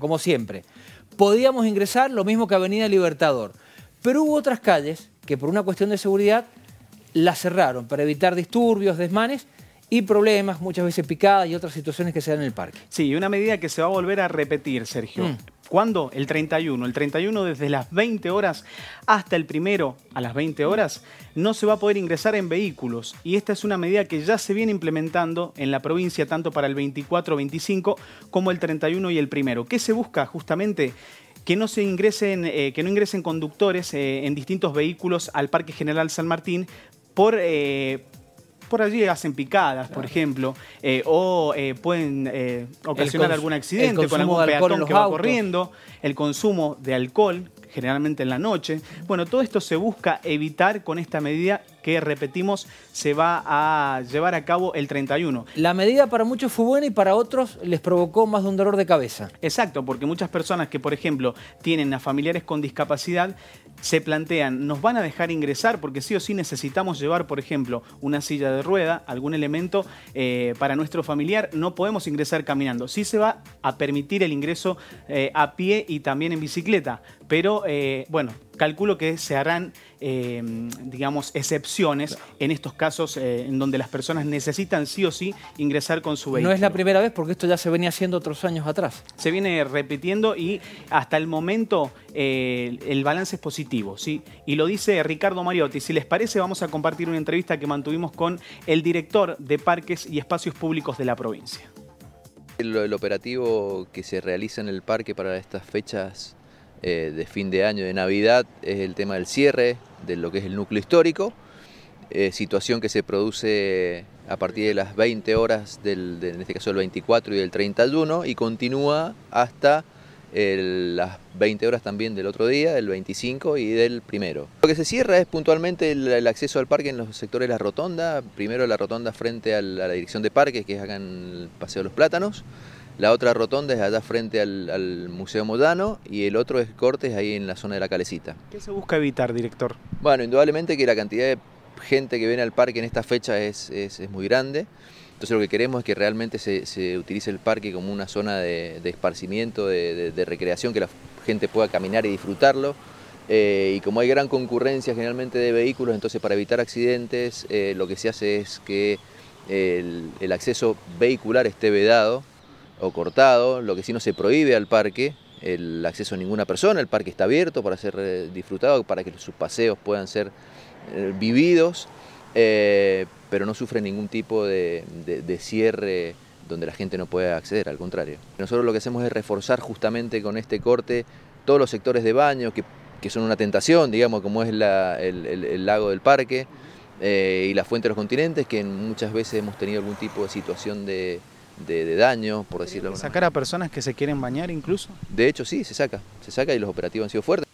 como siempre. Podíamos ingresar lo mismo que Avenida Libertador, pero hubo otras calles que por una cuestión de seguridad las cerraron para evitar disturbios, desmanes, y problemas, muchas veces picadas y otras situaciones que se dan en el parque. Sí, una medida que se va a volver a repetir, Sergio. Mm. ¿Cuándo? El 31. El 31 desde las 20 horas hasta el primero a las 20 horas no se va a poder ingresar en vehículos y esta es una medida que ya se viene implementando en la provincia tanto para el 24, 25 como el 31 y el primero. ¿Qué se busca justamente? que no se ingresen, eh, que no ingresen conductores eh, en distintos vehículos al Parque General San Martín por eh, por allí hacen picadas, por ejemplo, eh, o eh, pueden eh, ocasionar algún accidente con algún peatón que va corriendo, el consumo de alcohol, generalmente en la noche. Bueno, todo esto se busca evitar con esta medida que, repetimos, se va a llevar a cabo el 31. La medida para muchos fue buena y para otros les provocó más de un dolor de cabeza. Exacto, porque muchas personas que, por ejemplo, tienen a familiares con discapacidad, se plantean, ¿nos van a dejar ingresar? Porque sí o sí necesitamos llevar, por ejemplo, una silla de rueda, algún elemento eh, para nuestro familiar. No podemos ingresar caminando. Sí se va a permitir el ingreso eh, a pie y también en bicicleta. Pero, eh, bueno, calculo que se harán, eh, digamos, excepciones en estos casos eh, en donde las personas necesitan sí o sí ingresar con su vehículo. No es la primera vez porque esto ya se venía haciendo otros años atrás. Se viene repitiendo y hasta el momento eh, el balance es positivo, ¿sí? Y lo dice Ricardo Mariotti. Si les parece, vamos a compartir una entrevista que mantuvimos con el director de Parques y Espacios Públicos de la provincia. el operativo que se realiza en el parque para estas fechas eh, de fin de año, de Navidad, es el tema del cierre de lo que es el núcleo histórico, eh, situación que se produce a partir de las 20 horas, del, en este caso del 24 y del 31, y continúa hasta las 20 horas también del otro día, del 25 y del primero. Lo que se cierra es puntualmente el, acceso al parque en los sectores de la rotonda, primero la rotonda frente a la, a la dirección de parques, que es acá en el Paseo de los Plátanos, la otra rotonda es allá frente al, Museo Modano y el otro es Cortes ahí en la zona de la Calecita. ¿Qué se busca evitar, director? Bueno, indudablemente que la cantidad de gente que viene al parque en esta fecha es, es, muy grande. Entonces lo que queremos es que realmente se, utilice el parque como una zona de, esparcimiento, de, recreación, que la gente pueda caminar y disfrutarlo. Eh, y como hay gran concurrencia generalmente de vehículos, entonces para evitar accidentes eh, lo que se hace es que el acceso vehicular esté vedado o cortado, lo que sí no se prohíbe al parque el acceso a ninguna persona, el parque está abierto para ser eh, disfrutado, para que sus paseos puedan ser eh, vividos, eh, pero no sufre ningún tipo de, cierre donde la gente no pueda acceder, al contrario. Nosotros lo que hacemos es reforzar justamente con este corte todos los sectores de baño que, que son una tentación, digamos, como es el, lago del parque y la fuente de los continentes, que muchas veces hemos tenido algún tipo de situación de, de, daño, por decirlo ¿Sacar a personas que se quieren bañar incluso? De hecho sí, se saca, se saca y los operativos han sido fuertes.